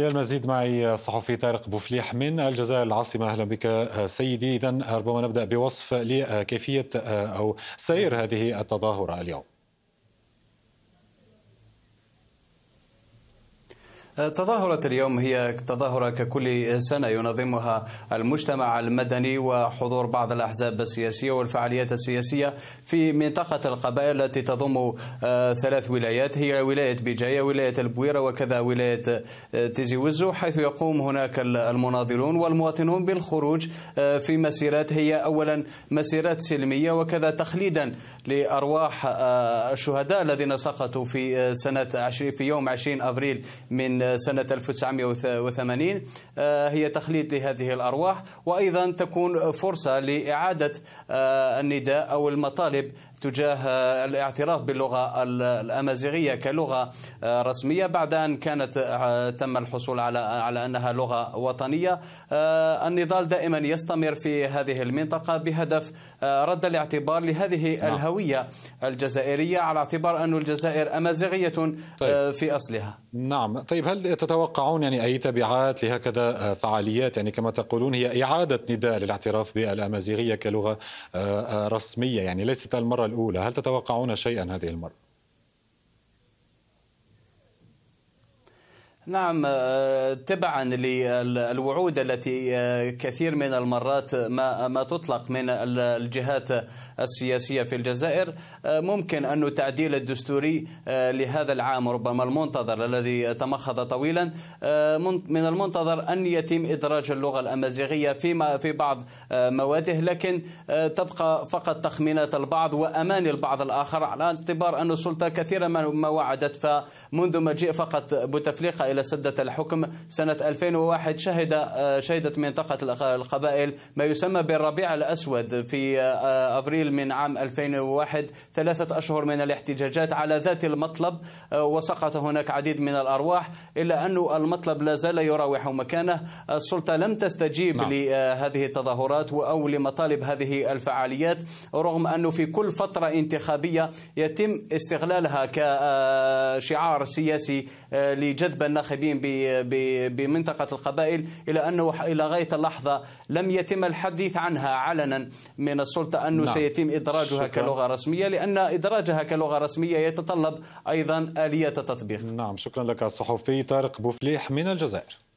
للمزيد معي الصحفي طارق بوفليح من الجزائر العاصمة أهلا بك سيدي إذا ربما نبدأ بوصف لكيفية أو سير هذه التظاهرة اليوم تظاهرة اليوم هي تظاهرة ككل سنة ينظمها المجتمع المدني وحضور بعض الأحزاب السياسية والفعاليات السياسية في منطقة القبائل التي تضم آه، ثلاث ولايات هي ولاية بجاية ولاية البويرة وكذا ولاية آه، تيزي وزو حيث يقوم هناك المناضلون والمواطنون بالخروج آه، في مسيرات هي أولا مسيرات سلمية وكذا تخليدا لأرواح الشهداء الذين سقطوا في سنة 20 في يوم 20 أبريل من سنة 1980 آه، هي تخليد لهذه الأرواح وأيضا تكون فرصة لإعادة آه، النداء أو المطالب تجاه آه، الاعتراف باللغة الأمازيغية كلغة رسمية بعد أن كانت تم الحصول على على أنها لغة وطنية النضال دائما يستمر في هذه المنطقة بهدف رد الاعتبار لهذه نعم. الهوية الجزائرية على اعتبار أن الجزائر أمازيغية طيب. في أصلها نعم طيب هل هل تتوقعون يعني أي تبعات لهكذا فعاليات يعني كما تقولون هي إعادة نداء للاعتراف بالأمازيغية كلغة آه، آه، رسمية يعني ليست المرة الأولى هل تتوقعون شيئا هذه المرة؟ نعم آه، تبعا للوعود التي آه، كثير من المرات ما تطلق من الجهات السياسيه في الجزائر آه، ممكن أن التعديل الدستوري لهذا العام ربما المنتظر الذي تمخض طويلا من المنتظر أن يتم إدراج اللغة الأمازيغية فيما في بعض مواده لكن تبقى فقط تخمينات البعض وأماني البعض الآخر على اعتبار أن السلطة كثيرا ما وعدت فمنذ مجيء فقط بوتفليقة إلى إلى سدة الحكم سنة 2001 شهد آه، شهدت منطقة القبائل ما يسمى بالربيع الأسود في آه، أبريل من عام 2001 ثلاثة أشهر من الاحتجاجات على ذات المطلب آه، وسقط هناك عديد من الأرواح إلا أن المطلب لا زال يراوح مكانه السلطة لم تستجيب نعم. لهذه التظاهرات أو لمطالب هذه الفعاليات رغم أنه في كل فترة انتخابية يتم استغلالها كشعار سياسي لجذب النخ المنتخبين بمنطقة القبائل إلى أنه إلى غاية اللحظة لم يتم الحديث عنها علنا من السلطة أنه نعم. سيتم إدراجها شكرا. كلغة رسمية لأن إدراجها كلغة رسمية يتطلب أيضا آلية تطبيق نعم شكرا لك الصحفي طارق بوفليح من الجزائر